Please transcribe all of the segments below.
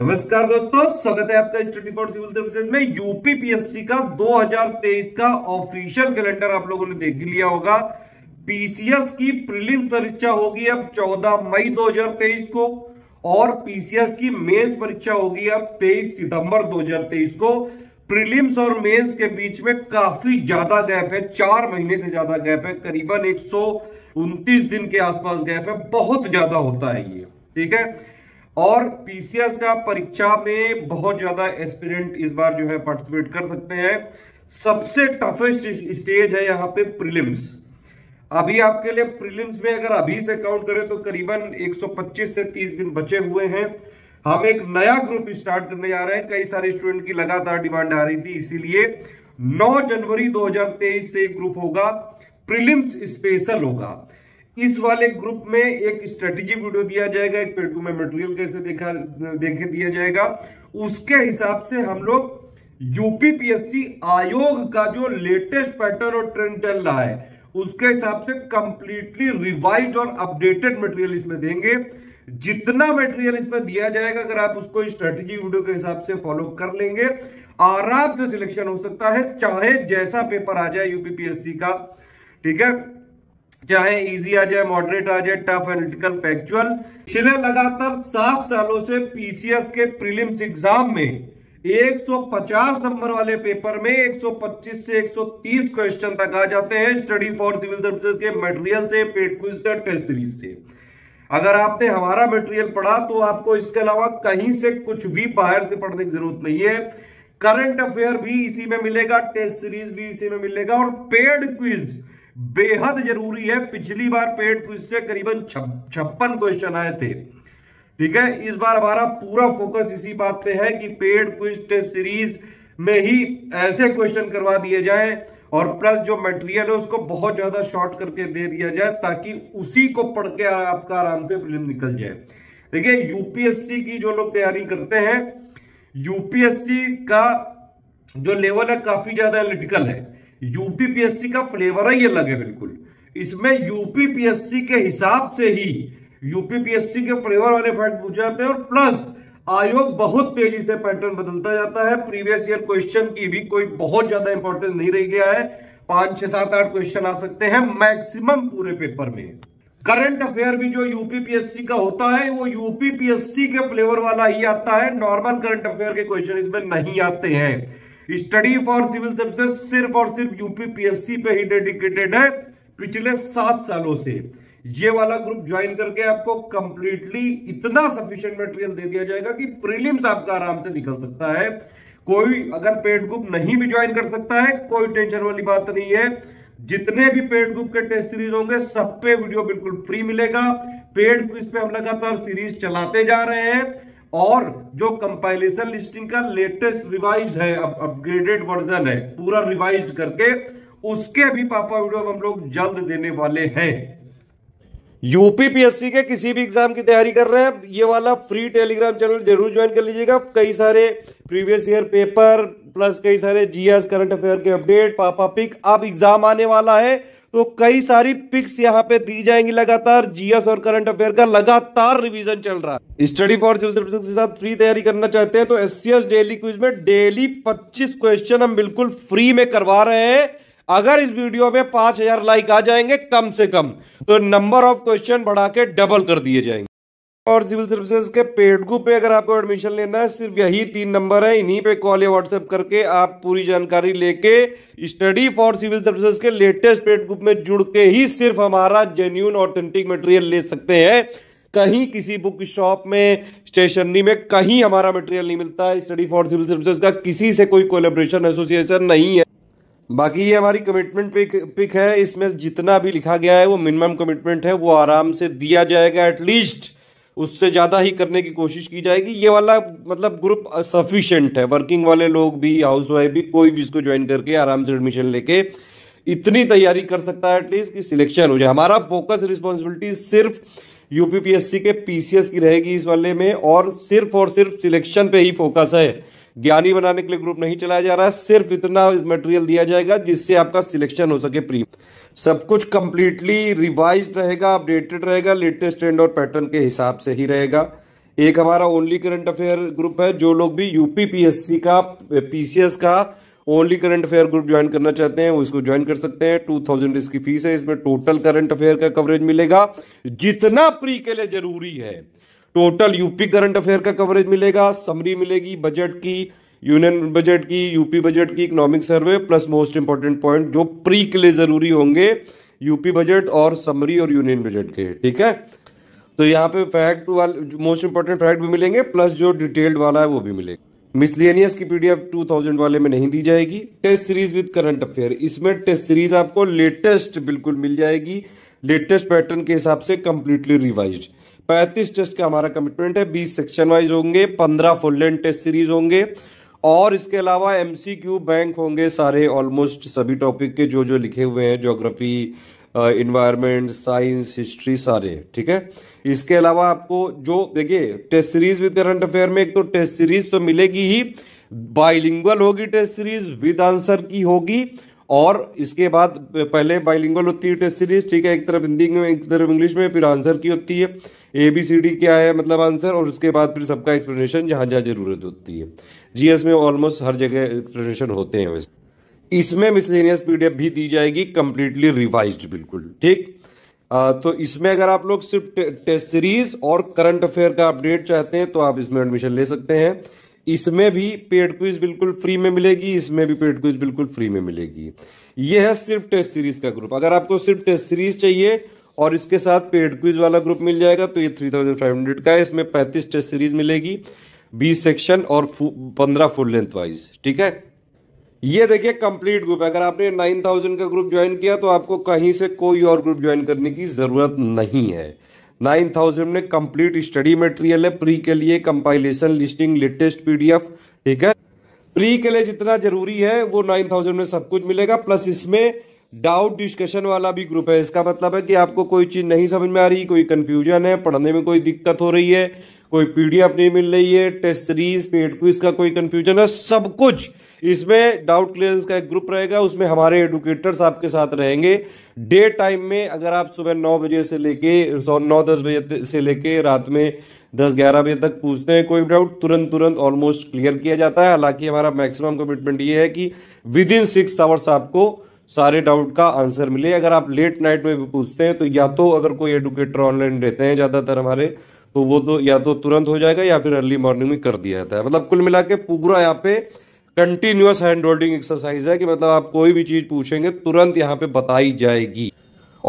नमस्कार दोस्तों स्वागत है आपका स्टडी फॉर सिविल सर्विसेज में यूपीपीएससी का 2023 का ऑफिशियल कैलेंडर आप लोगों ने देख लिया होगा पीसीएस की प्रीलिम परीक्षा होगी अब 14 मई 2023 को और पीसीएस की मेंस परीक्षा होगी अब 23 सितंबर 2023 को प्रीलिम्स और मेंस के बीच में काफी ज्यादा गैप है चार महीने से ज्यादा गैप है करीबन एक दिन के आसपास गैप है बहुत ज्यादा होता है ये ठीक है और पीसीएस का परीक्षा में बहुत ज्यादा एस्पिरेंट इस बार जो है पार्टिसिपेट कर सकते हैं सबसे टफेस्ट स्टेज है यहाँ पे प्रीलिम्स अभी आपके लिए प्रीलिम्स में अगर अभी से काउंट करें तो करीबन 125 से 30 दिन बचे हुए हैं हम एक नया ग्रुप स्टार्ट करने जा रहे हैं कई सारे स्टूडेंट की लगातार डिमांड आ रही थी इसीलिए 9 जनवरी 2023 से ग्रुप होगा प्रिलिम्स स्पेशल होगा इस वाले ग्रुप में एक स्ट्रेटेजी वीडियो दिया जाएगा एक पेडकू में मटेरियल कैसे देखा देखे दिया जाएगा उसके हिसाब से हम लोग यूपीपीएससी आयोग का जो लेटेस्ट पैटर्न और ट्रेंड चल रहा है उसके हिसाब से कंप्लीटली रिवाइज और अपडेटेड मटेरियल इसमें देंगे जितना मटेरियल इसमें दिया जाएगा अगर आप उसको स्ट्रेटेजी वीडियो के हिसाब से फॉलो कर लेंगे आराम से सिलेक्शन हो सकता है चाहे जैसा पेपर आ जाए यूपीपीएससी का ठीक है चाहे इजी आ जाए मॉडरेट आ जाए टफ एनालिटिकल फैक्चुअल पिछले लगातार सात सालों से पीसीएस के प्रीलिम्स एग्जाम में 150 नंबर वाले पेपर में 125 से 130 क्वेश्चन तक आ जाते हैं स्टडी फॉर सिविल सर्विसेज के मटेरियल से पेड क्विज से टेस्ट सीरीज से अगर आपने हमारा मटेरियल पढ़ा तो आपको इसके अलावा कहीं से कुछ भी बाहर से पढ़ने की जरूरत नहीं है करंट अफेयर भी इसी में मिलेगा टेस्ट सीरीज भी इसी में मिलेगा और पेड क्विज बेहद जरूरी है पिछली बार पेड क्विज से करीबन छप्पन क्वेश्चन आए थे ठीक है इस बार हमारा पूरा फोकस इसी बात पे है कि पेड क्विज टेस्ट सीरीज में ही ऐसे क्वेश्चन करवा दिए जाए और प्लस जो मटेरियल है उसको बहुत ज्यादा शॉर्ट करके दे दिया जाए ताकि उसी को पढ़ के आपका आराम से फिल्म निकल जाए देखिए यूपीएससी की जो लोग तैयारी करते हैं यूपीएससी का जो लेवल है काफी ज्यादा एनालिटिकल है यूपीपीएससी का फ्लेवर है ये लगे बिल्कुल इसमें यूपीपीएससी के हिसाब से ही यूपीपीएससी के फ्लेवर वाले फैक्ट पूछे जाते हैं और प्लस आयोग बहुत तेजी से पैटर्न बदलता जाता है प्रीवियस ईयर क्वेश्चन की भी कोई बहुत ज्यादा इंपॉर्टेंस नहीं रह गया है पांच छह सात आठ क्वेश्चन आ सकते हैं मैक्सिमम पूरे पेपर में करंट अफेयर भी जो यूपीपीएससी का होता है वो यूपीपीएससी के फ्लेवर वाला ही आता है नॉर्मल करंट अफेयर के क्वेश्चन इसमें नहीं आते हैं स्टडी फॉर सिविल सर्विसेज सिर्फ और सिर्फ यूपी पीएससी पे ही डेडिकेटेड है पिछले सात सालों से ये वाला ग्रुप ज्वाइन करके आपको कंप्लीटली इतना सफिशियंट मटेरियल दे दिया जाएगा कि प्रीलिम्स आपका आराम से निकल सकता है कोई अगर पेड ग्रुप नहीं भी ज्वाइन कर सकता है कोई टेंशन वाली बात नहीं है जितने भी पेड ग्रुप के टेस्ट सीरीज होंगे सब पे वीडियो बिल्कुल फ्री मिलेगा पेड क्विज पे हम लगातार सीरीज चलाते जा रहे हैं और जो कंपाइलेशन लिस्टिंग का लेटेस्ट रिवाइज है अब अपग्रेडेड वर्जन है पूरा रिवाइज करके उसके भी पापा वीडियो हम लोग जल्द देने वाले हैं यूपीपीएससी के किसी भी एग्जाम की तैयारी कर रहे हैं ये वाला फ्री टेलीग्राम चैनल जरूर ज्वाइन कर लीजिएगा कई सारे प्रीवियस ईयर पेपर प्लस कई सारे जीएस करंट अफेयर के अपडेट पापा पिक अब एग्जाम आने वाला है तो कई सारी पिक्स यहाँ पे दी जाएंगी लगातार जीएस और करंट अफेयर का लगातार रिवीजन चल रहा है स्टडी फॉर सिविल सर्विस के साथ फ्री तैयारी करना चाहते हैं तो S C S daily quiz में डेली 25 क्वेश्चन हम बिल्कुल फ्री में करवा रहे हैं अगर इस वीडियो में 5000 लाइक आ जाएंगे कम से कम तो नंबर ऑफ क्वेश्चन बढ़ा के डबल कर दिए जाएंगे और सिविल सर्विसेज के पेड ग्रुप पे अगर आपको एडमिशन लेना है सिर्फ यही तीन नंबर है इन्हीं पे कॉल या व्हाट्सएप करके आप पूरी जानकारी लेके स्टडी फॉर सिविल सर्विसेज के लेटेस्ट पेड ग्रुप में जुड़ के ही सिर्फ हमारा जेन्यून ऑथेंटिक मटेरियल ले सकते हैं कहीं किसी बुक शॉप में स्टेशनरी में कहीं हमारा मटेरियल नहीं मिलता स्टडी फॉर सिविल सर्विसेज का किसी से कोई कोलेबोरेशन एसोसिएशन नहीं है बाकी ये हमारी कमिटमेंट पिक पिक है इसमें जितना भी लिखा गया है वो मिनिमम कमिटमेंट है वो आराम से दिया जाएगा एटलीस्ट उससे ज़्यादा ही करने की कोशिश की जाएगी ये वाला मतलब ग्रुप सफिशेंट है वर्किंग वाले लोग भी हाउस वाइफ भी कोई भी इसको ज्वाइन करके आराम से एडमिशन लेके इतनी तैयारी कर सकता है एटलीस्ट कि सिलेक्शन हो जाए हमारा फोकस रिस्पॉन्सिबिलिटी सिर्फ यूपीपीएससी के पीसीएस की रहेगी इस वाले में और सिर्फ और सिर्फ सिलेक्शन पे ही फोकस है ज्ञानी बनाने के लिए ग्रुप नहीं चलाया जा रहा है सिर्फ इतना मटेरियल दिया जाएगा जिससे आपका सिलेक्शन हो सके प्री सब कुछ कंप्लीटली रिवाइज रहेगा अपडेटेड रहेगा लेटेस्ट ट्रेंड और पैटर्न के हिसाब से ही रहेगा एक हमारा ओनली करंट अफेयर ग्रुप है जो लोग भी यूपी का पीसीएस का only current affair group join करना चाहते हैं उसको ज्वाइन कर सकते हैं टू थाउजेंड इसकी फीस है इसमें टोटल करंट अफेयर का कवरेज मिलेगा जितना प्री के लिए जरूरी है टोटल यूपी करंट अफेयर का कवरेज मिलेगा समरी मिलेगी बजट की यूनियन बजट की यूपी बजट की economic survey plus most important point जो प्री के लिए जरूरी होंगे यूपी बजट और समरी और यूनियन बजट के ठीक है तो यहाँ पे फैक्ट वाले मोस्ट इंपॉर्टेंट फैक्ट भी मिलेंगे प्लस जो डिटेल्ड वाला है वो भी मिलेगा मिसलेनियस की पीडीएफ 2000 वाले में नहीं दी जाएगी test series with current affair इसमें टेस्ट सीरीज आपको लेटेस्ट बिल्कुल मिल जाएगी लेटेस्ट पैटर्न के हिसाब से कंप्लीटली रिवाइज्ड पैंतीस टेस्ट का हमारा कमिटमेंट है बीस सेक्शन वाइज होंगे पंद्रह फुल लेंथ टेस्ट सीरीज होंगे और इसके अलावा एमसीक्यू बैंक होंगे सारे ऑलमोस्ट सभी टॉपिक के जो जो लिखे हुए हैं ज्योग्राफी इन्वायरमेंट साइंस हिस्ट्री सारे ठीक है इसके अलावा आपको जो देखिए test series with current affair में एक तो टेस्ट सीरीज तो मिलेगी ही बाइलिंगुअल होगी test series with answer key होगी और इसके बाद पहले बाइलिंगल होती है टेस्ट सीरीज ठीक है एक तरफ हिंदी में एक तरफ इंग्लिश में फिर आंसर की होती है ए बी सी डी क्या है मतलब आंसर और उसके बाद फिर सबका एक्सप्लेनेशन जहाँ जहाँ जरूरत होती है जीएस में ऑलमोस्ट हर जगह एक्सप्लेनेशन होते हैं वैसे इसमें मिसलेनियस पीडीएफ भी दी जाएगी कंप्लीटली रिवाइज बिल्कुल ठीक आ, तो इसमें अगर आप लोग सिर्फ टेस्ट सीरीज और करंट अफेयर का अपडेट चाहते हैं तो आप इसमें एडमिशन ले सकते हैं इसमें भी पेड क्विज बिल्कुल फ्री में मिलेगी इसमें भी पेड क्विज बिल्कुल फ्री में मिलेगी यह है सिर्फ टेस्ट सीरीज का ग्रुप अगर आपको सिर्फ टेस्ट सीरीज चाहिए और इसके साथ पेड क्विज वाला ग्रुप मिल जाएगा तो ये थ्री थाउजेंड फाइव हंड्रेड का है इसमें पैंतीस टेस्ट सीरीज मिलेगी बीस सेक्शन और पंद्रह फुल लेंथ वाइज ठीक है ये देखिए कंप्लीट ग्रुप है अगर आपने नाइन थाउजेंड का ग्रुप ज्वाइन किया तो आपको कहीं से कोई और ग्रुप ज्वाइन करने की जरूरत नहीं है नाइन थाउजेंड में कंप्लीट स्टडी मटेरियल है प्री के लिए कंपाइलेशन लिस्टिंग लेटेस्ट पीडीएफ ठीक है प्री के लिए जितना जरूरी है वो नाइन थाउजेंड में सब कुछ मिलेगा प्लस इसमें डाउट डिस्कशन वाला भी ग्रुप है इसका मतलब है कि आपको कोई चीज नहीं समझ में आ रही कोई कंफ्यूजन है पढ़ने में कोई दिक्कत हो रही है कोई पीडीएफ नहीं मिल रही है टेस्ट सीरीज पेड क्विज का कोई कंफ्यूजन है सब कुछ इसमें डाउट क्लियरेंस का एक ग्रुप रहेगा उसमें हमारे एडुकेटर्स आपके साथ रहेंगे डे टाइम में अगर आप सुबह नौ बजे से लेके नौ दस बजे से लेके रात में दस ग्यारह बजे तक पूछते हैं कोई डाउट तुरंत तुरंत ऑलमोस्ट क्लियर किया जाता है हालांकि हमारा मैक्सिमम कमिटमेंट ये है कि विद इन सिक्स आवर्स आपको सारे डाउट का आंसर मिले अगर आप लेट नाइट में भी पूछते हैं तो या तो अगर कोई एडुकेटर ऑनलाइन रहते हैं ज़्यादातर हमारे तो वो तो या तो तुरंत हो जाएगा या फिर अर्ली मॉर्निंग में कर दिया जाता है मतलब कुल मिला के पूरा यहाँ पे कंटिन्यूस हैंड होल्डिंग एक्सरसाइज है कि मतलब आप कोई भी चीज़ पूछेंगे तुरंत यहाँ पे बताई जाएगी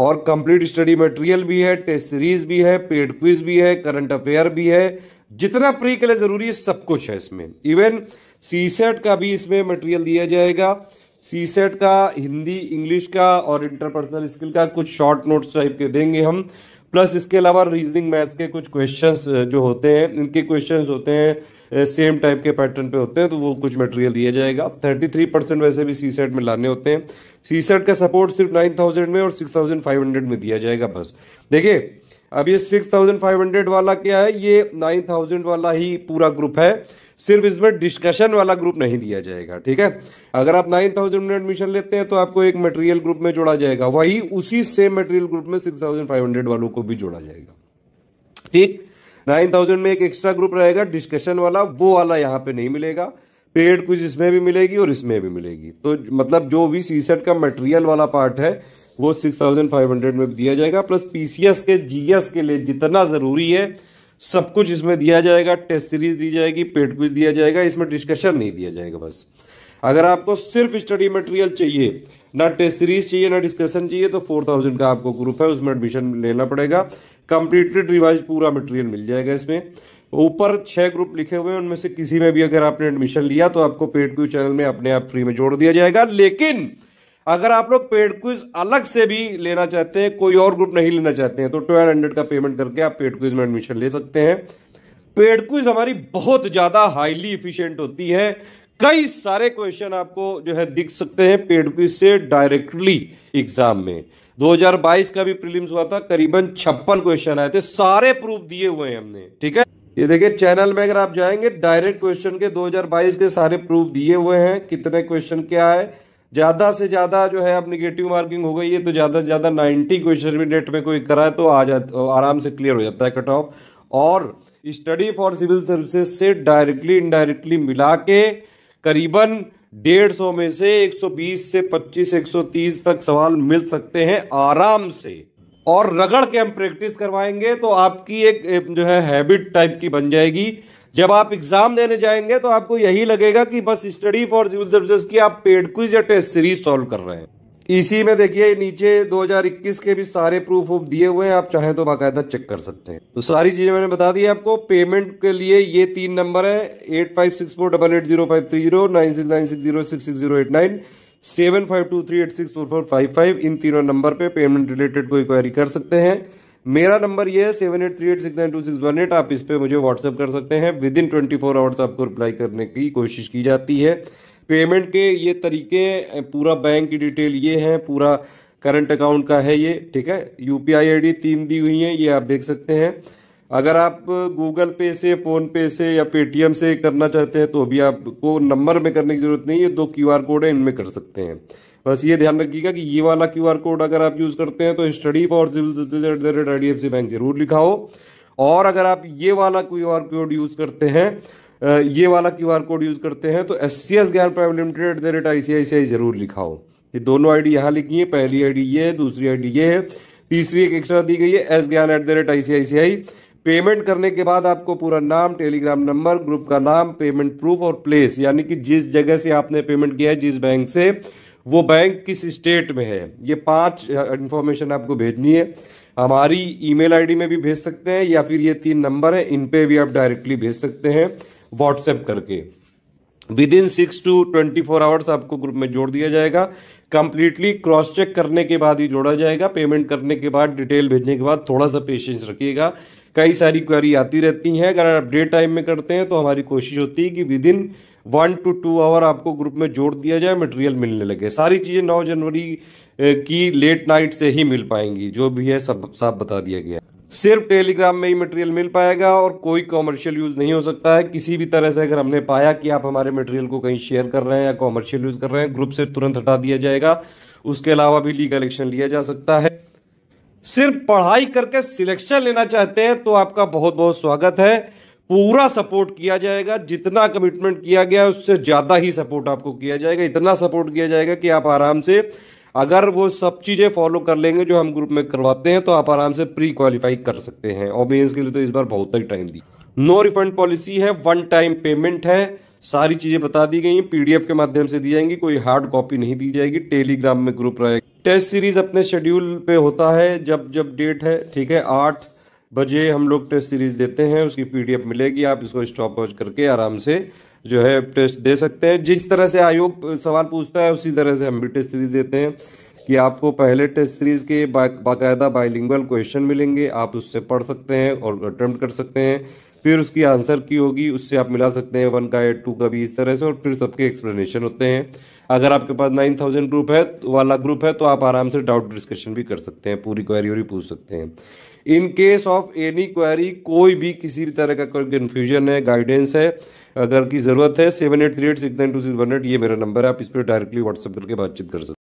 और कंप्लीट स्टडी मटेरियल भी है टेस्ट सीरीज भी है पेड क्विज भी है करंट अफेयर भी है जितना प्री के लिए ज़रूरी है सब कुछ है इसमें इवन सी सेट का भी इसमें मटेरियल दिया जाएगा सी सेट का हिंदी इंग्लिश का और इंटरपर्सनल स्किल का कुछ शॉर्ट नोट्स टाइप के देंगे हम प्लस इसके अलावा रीजनिंग मैथ के कुछ क्वेश्चंस जो होते हैं इनके क्वेश्चंस होते हैं सेम टाइप के पैटर्न पे होते हैं तो वो कुछ मटेरियल दिया जाएगा 33 परसेंट वैसे भी सी सेट में लाने होते हैं सी सेट का सपोर्ट सिर्फ 9000 में और 6500 में दिया जाएगा बस देखिए अब ये 6500 वाला क्या है ये 9000 वाला ही पूरा ग्रुप है सिर्फ इसमें डिस्कशन वाला ग्रुप नहीं दिया जाएगा ठीक है अगर आप 9000 में एडमिशन लेते हैं तो आपको एक मटेरियल ग्रुप में जोड़ा जाएगा वही उसी सेम मटेरियल ग्रुप में 6500 वालों को भी जोड़ा जाएगा ठीक 9000 में एक एक्स्ट्रा ग्रुप रहेगा डिस्कशन वाला वो वाला यहाँ पे नहीं मिलेगा पेड कुछ इसमें भी मिलेगी और इसमें भी मिलेगी तो मतलब जो भी सी सेट का मटेरियल वाला पार्ट है वो सिक्स थाउजेंड फाइव हंड्रेड में दिया जाएगा प्लस पीसीएस के जीएस के लिए जितना ज़रूरी है सब कुछ इसमें दिया जाएगा टेस्ट सीरीज दी जाएगी पेड कुछ दिया जाएगा इसमें डिस्कशन नहीं दिया जाएगा बस अगर आपको सिर्फ स्टडी मटेरियल चाहिए ना टेस्ट सीरीज चाहिए ना डिस्कशन चाहिए तो फोर थाउजेंड का आपको ग्रुप है उसमें एडमिशन लेना पड़ेगा कंप्लीटली रिवाइज पूरा मटेरियल मिल जाएगा इसमें ऊपर छह ग्रुप लिखे हुए हैं उनमें से किसी में भी अगर आपने एडमिशन लिया तो आपको पेड क्यू चैनल में अपने आप फ्री में जोड़ दिया जाएगा लेकिन अगर आप लोग पेड क्विज अलग से भी लेना चाहते हैं कोई और ग्रुप नहीं लेना चाहते हैं तो ट्वेल्व हंड्रेड का पेमेंट करके आप पेड क्विज में एडमिशन ले सकते हैं पेड क्विज हमारी बहुत ज्यादा हाईली इफिशियंट होती है कई सारे क्वेश्चन आपको जो है दिख सकते हैं पेड क्विज से डायरेक्टली एग्जाम में 2022 का भी प्रीलिम्स हुआ था करीबन छप्पन क्वेश्चन आए थे सारे प्रूफ दिए हुए हैं हमने ठीक है ये देखिए चैनल में अगर आप जाएंगे डायरेक्ट क्वेश्चन के 2022 के सारे प्रूफ दिए हुए हैं कितने क्वेश्चन क्या है ज़्यादा से ज़्यादा जो है अब निगेटिव मार्किंग हो गई है तो ज़्यादा से ज़्यादा नाइनटी क्वेश्चन भी में कोई कराए तो आ जा आराम से क्लियर हो जाता है कट ऑफ और स्टडी फॉर सिविल सर्विसेज से डायरेक्टली इनडायरेक्टली मिला के करीबन डेढ़ सौ में से 120 से 25 130 तक सवाल मिल सकते हैं आराम से और रगड़ के हम प्रैक्टिस करवाएंगे तो आपकी एक जो है हैबिट टाइप की बन जाएगी जब आप एग्जाम देने जाएंगे तो आपको यही लगेगा कि बस स्टडी फॉर सिविल सर्विसेज की आप पेड क्विज या टेस्ट सीरीज सॉल्व कर रहे हैं इसी में देखिए नीचे 2021 के भी सारे प्रूफ वूफ दिए हुए हैं आप चाहें तो बाकायदा चेक कर सकते हैं तो सारी चीजें मैंने बता दी आपको पेमेंट के लिए ये तीन नंबर है eight five six four double eight zero five three zero nine six nine six zero six six zero eight nine seven five two three eight six four four five five इन तीनों number पे payment related कोई क्वारी कर सकते हैं मेरा number ये है seven eight three eight six nine two six one eight आप इस पर मुझे व्हाट्सअप कर सकते हैं within twenty four hours आपको रिप्लाई करने की कोशिश की जाती है पेमेंट के ये तरीके पूरा बैंक की डिटेल ये है पूरा करंट अकाउंट का है ये ठीक है यूपीआई डी तीन दी हुई है ये आप देख सकते हैं अगर आप गूगल पे से फोन पे से या पेटीएम से करना चाहते हैं तो अभी आपको नंबर में करने की जरूरत नहीं है दो क्यूआर कोड है इनमें कर सकते हैं बस ये ध्यान रखिएगा कि ये वाला क्यू कोड अगर आप यूज़ करते हैं तो study for I D F C bank जरूर लिखाओ और अगर आप ये वाला क्यू कोड यूज़ करते हैं ये वाला क्यू कोड यूज़ करते हैं तो एस सी एस गैर private limited at the rate I C I C I जरूर लिखाओ ये दोनों आईडी यहाँ लिखी है पहली आईडी ये है दूसरी आईडी ये है तीसरी एक एक्स्ट्रा दी गई है S Gyan at the rate ICICI payment करने के बाद आपको पूरा नाम टेलीग्राम नंबर ग्रुप का नाम पेमेंट प्रूफ और प्लेस यानी कि जिस जगह से आपने पेमेंट किया है जिस बैंक से वो बैंक किस स्टेट में है ये पांच इन्फॉर्मेशन आपको भेजनी है हमारी ईमेल आईडी में भी भेज सकते हैं या फिर ये तीन नंबर है इन पे भी आप डायरेक्टली भेज सकते हैं व्हाट्सएप करके within six two twenty four hours आपको ग्रुप में जोड़ दिया जाएगा कंप्लीटली क्रॉस चेक करने के बाद ही जोड़ा जाएगा पेमेंट करने के बाद डिटेल भेजने के बाद थोड़ा सा पेशेंस रखिएगा कई सारी क्वेरी आती रहती हैं अगर अपडेट टाइम में करते हैं तो हमारी कोशिश होती है कि within one two two hour आपको ग्रुप में जोड़ दिया जाए मटेरियल मिलने लगे सारी चीज़ें नौ जनवरी की लेट नाइट से ही मिल पाएंगी जो भी है सब साफ बता दिया गया सिर्फ टेलीग्राम में ही मटेरियल मिल पाएगा और कोई कॉमर्शियल यूज़ नहीं हो सकता है किसी भी तरह से अगर हमने पाया कि आप हमारे मटेरियल को कहीं शेयर कर रहे हैं या कॉमर्शियल यूज़ कर रहे हैं ग्रुप से तुरंत हटा दिया जाएगा उसके अलावा भी लीगल एक्शन लिया जा सकता है सिर्फ पढ़ाई करके सिलेक्शन लेना चाहते हैं तो आपका बहुत बहुत स्वागत है पूरा सपोर्ट किया जाएगा जितना कमिटमेंट किया गया उससे ज़्यादा ही सपोर्ट आपको किया जाएगा इतना सपोर्ट किया जाएगा कि आप आराम से अगर वो सब चीज़ें फॉलो कर लेंगे जो हम ग्रुप में करवाते हैं तो आप आराम से प्री क्वालिफाई कर सकते हैं ऑबियंस के लिए तो इस बार बहुत ही time the no refund policy है वन टाइम पेमेंट है सारी चीज़ें बता दी गई हैं पीडीएफ के माध्यम से दी जाएंगी कोई हार्ड कॉपी नहीं दी जाएगी टेलीग्राम में ग्रुप रहेगा टेस्ट सीरीज अपने शेड्यूल पे होता है जब जब डेट है ठीक है आठ बजे हम लोग टेस्ट सीरीज़ देते हैं उसकी पीडीएफ मिलेगी आप इसको स्टॉप वॉच करके आराम से जो है टेस्ट दे सकते हैं जिस तरह से आयोग सवाल पूछता है उसी तरह से हम भी टेस्ट सीरीज़ देते हैं कि आपको पहले टेस्ट सीरीज़ के बाकायदा बाइलिंगल क्वेश्चन मिलेंगे आप उससे पढ़ सकते हैं और अटैम्प्ट कर सकते हैं फिर उसकी आंसर की होगी उससे आप मिला सकते हैं वन का एट टू का भी इस तरह से और फिर सबके एक्सप्लेनेशन होते हैं अगर आपके पास नाइन थाउजेंड ग्रुप है वाला ग्रुप है तो आप आराम से डाउट डिस्कशन भी कर सकते हैं पूरी क्वेरी भी पूछ सकते हैं in case of any query कोई भी किसी भी तरह का कोई कन्फ्यूजन है गाइडेंस है अगर की ज़रूरत है seven eight three eight six nine two six one eight ये मेरा नंबर है आप इस पर डायरेक्टली व्हाट्सअप करके बातचीत कर सकते